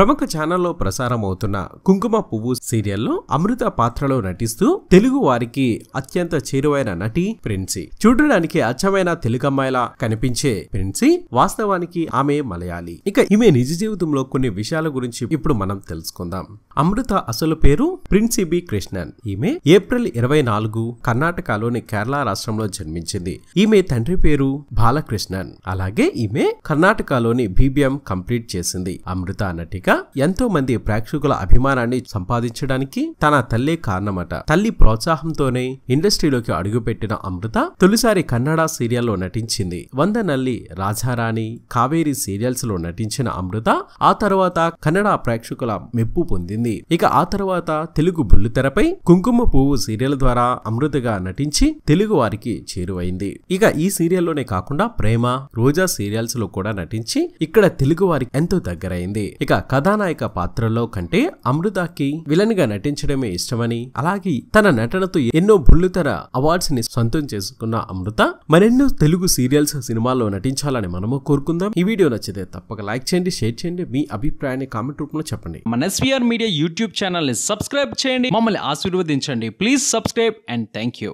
ప్రముఖ ఛానల్లో ప్రసారం అవుతున్న కుంకుమ పువ్వు సీరియల్లో అమృత పాత్రలో నటిస్తూ తెలుగు వారికి అత్యంత చేరువైన నటి ప్రిన్సీ చూడడానికి అచ్చమైన తెలుగమ్మాయిలా కనిపించే ప్రిన్సీ వాస్తవానికి ఆమె మలయాళి ఇక ఈమె నిజ జీవితంలో కొన్ని విషయాల గురించి ఇప్పుడు మనం తెలుసుకుందాం అమృత అసలు పేరు ప్రిన్సీ బి కృష్ణన్ ఈమె ఏప్రిల్ ఇరవై నాలుగు కర్ణాటకలోని కేరళ రాష్ట్రంలో జన్మించింది ఈమె తండ్రి పేరు బాలకృష్ణన్ అలాగే ఈమె కర్ణాటకలోని బీబీఎం కంప్లీట్ చేసింది అమృత నటిక ఇంకా ఎంతో మంది ప్రేక్షకుల అభిమానాన్ని సంపాదించడానికి తన తల్లే కారణమట తల్లి ప్రోత్సాహంతోనే ఇండస్ట్రీలోకి అడుగుపెట్టిన అమృత తొలిసారి కన్నడ సీరియల్లో నటించింది వందనల్లి రాజారాణి కావేరి సీరియల్స్ లో నటించిన అమృత ఆ తర్వాత కన్నడ ప్రేక్షకుల మెప్పు పొందింది ఇక ఆ తర్వాత తెలుగు బుల్లితెరపై కుంకుమ పువ్వు సీరియల్ ద్వారా అమృతగా నటించి తెలుగు వారికి చేరువైంది ఇక ఈ సీరియల్లోనే కాకుండా ప్రేమ రోజా సీరియల్స్ లో కూడా నటించి ఇక్కడ తెలుగు వారికి ఎంతో దగ్గరైంది ఇక కథానాయక పాత్రలో కంటే అమృతాకి విలన్ గా నటించడమే ఇష్టమని అలాగే తన నటనతో ఎన్నో బుల్లుతర అవార్డ్స్ ని సొంతం చేసుకున్న అమృత మరెన్నో తెలుగు సీరియల్స్ సినిమాల్లో నటించాలని మనము కోరుకుందాం ఈ వీడియో నచ్చితే తప్పక లైక్ చేయండి షేర్ చేయండి మీ అభిప్రాయాన్ని కామెంట్ రూపంలో చెప్పండి మన ఎస్వీఆర్ మీడియా యూట్యూబ్ ఛానల్ ని సబ్స్క్రైబ్ చేయండి మమ్మల్ని ఆశీర్వదించండి please subscribe and thank you